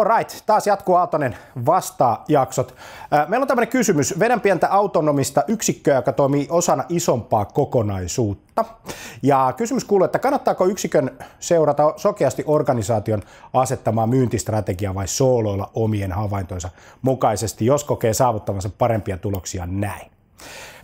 right, taas jatkuu Aaltonen jaksot. Meillä on tämmöinen kysymys. Vedän pientä autonomista yksikköä, joka toimii osana isompaa kokonaisuutta. Ja kysymys kuuluu, että kannattaako yksikön seurata sokeasti organisaation asettamaa myyntistrategiaa vai sooloilla omien havaintoinsa mukaisesti, jos kokee saavuttavansa parempia tuloksia näin?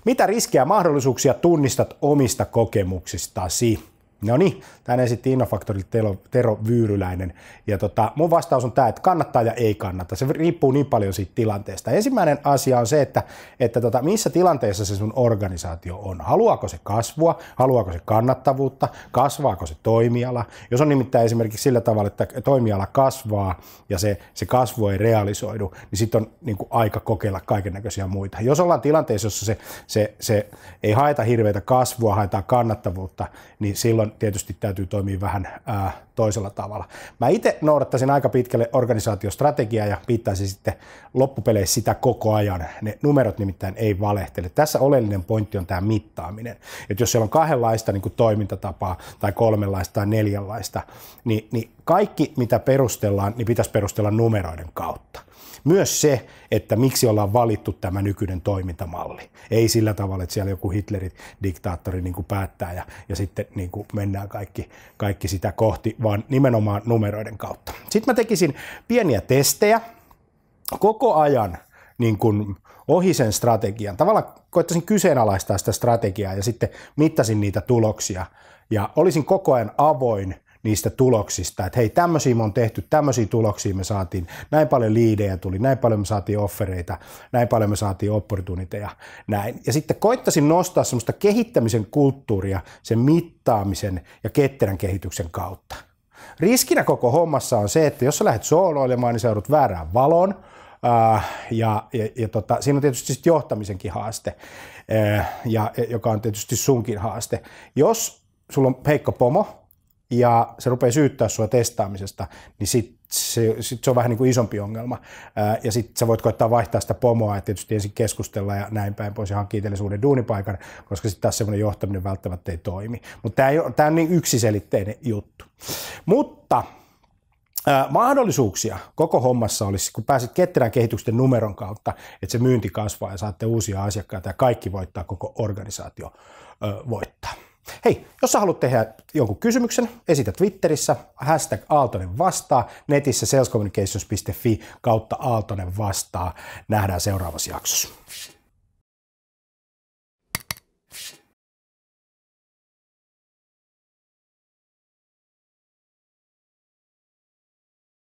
Mitä riskejä ja mahdollisuuksia tunnistat omista kokemuksistasi? No niin, tämän esitti Innofaktorille Tero, Tero Vyyryläinen. Ja tota, mun vastaus on tämä, että kannattaa ja ei kannata. Se riippuu niin paljon siitä tilanteesta. Ensimmäinen asia on se, että, että tota, missä tilanteessa se sun organisaatio on. Haluaako se kasvua, haluaako se kannattavuutta, kasvaako se toimiala. Jos on nimittäin esimerkiksi sillä tavalla, että toimiala kasvaa ja se, se kasvu ei realisoidu, niin sitten on niin kuin, aika kokeilla kaiken näköisiä muita. Jos ollaan tilanteessa, jossa se, se, se ei haeta hirveitä kasvua, haetaan kannattavuutta, niin silloin silloin tietysti täytyy toimia vähän ää, toisella tavalla. Mä itse noudattaisin aika pitkälle organisaatiostrategiaa ja viittaisin sitten loppupeleissä sitä koko ajan. Ne numerot nimittäin ei valehtele. Tässä oleellinen pointti on tämä mittaaminen. Että jos siellä on kahdenlaista niin kuin toimintatapaa tai kolmenlaista tai neljänlaista, niin, niin kaikki mitä perustellaan, niin pitäisi perustella numeroiden kautta. Myös se, että miksi ollaan valittu tämä nykyinen toimintamalli. Ei sillä tavalla, että siellä joku Hitlerit diktaattori niin kuin päättää ja, ja sitten niin kuin mennään kaikki, kaikki sitä kohti, vaan nimenomaan numeroiden kautta. Sitten mä tekisin pieniä testejä koko ajan niin kuin ohi sen strategian. Tavallaan koettaisin kyseenalaistaa sitä strategiaa ja sitten mittasin niitä tuloksia ja olisin koko ajan avoin – niistä tuloksista, että hei, tämmöisiä me on tehty, tämmöisiä tuloksia me saatiin, näin paljon liidejä tuli, näin paljon me saatiin offereita, näin paljon me saatiin opportuniteja, näin. Ja sitten koittaisin nostaa semmoista kehittämisen kulttuuria sen mittaamisen ja ketterän kehityksen kautta. Riskinä koko hommassa on se, että jos sä lähdet sooloilemaan, niin sä joudut väärään valon, Uh, äh, ja, ja, ja tota, siinä on tietysti sit johtamisenkin haaste, uh, ja, joka on tietysti sunkin haaste. Jos sulla on heikko pomo, ja se rupeaa syyttää sua testaamisesta, niin sit se, sit se on vähän niin kuin isompi ongelma. ja sitten sä voit koittaa vaihtaa sitä pomoa, että tietysti ensin keskustella ja näin päin pois ja hankkia teille uuden duunipaikan, koska sitten taas semmoinen johtaminen välttämättä ei toimi. Mutta tämä on niin yksiselitteinen juttu. Mutta ää, mahdollisuuksia koko hommassa olisi, kun pääset ketterän kehityksen numeron kautta, että se myynti kasvaa ja saatte uusia asiakkaita ja kaikki voittaa, koko organisaatio voittaa. Hei, jos sä haluat tehdä jonkun kysymyksen, esitä Twitterissä hashtag Aaltonen vastaa, netissä salescommunications.fi kautta Aaltonen vastaa. Nähdään seuraavassa jaksossa.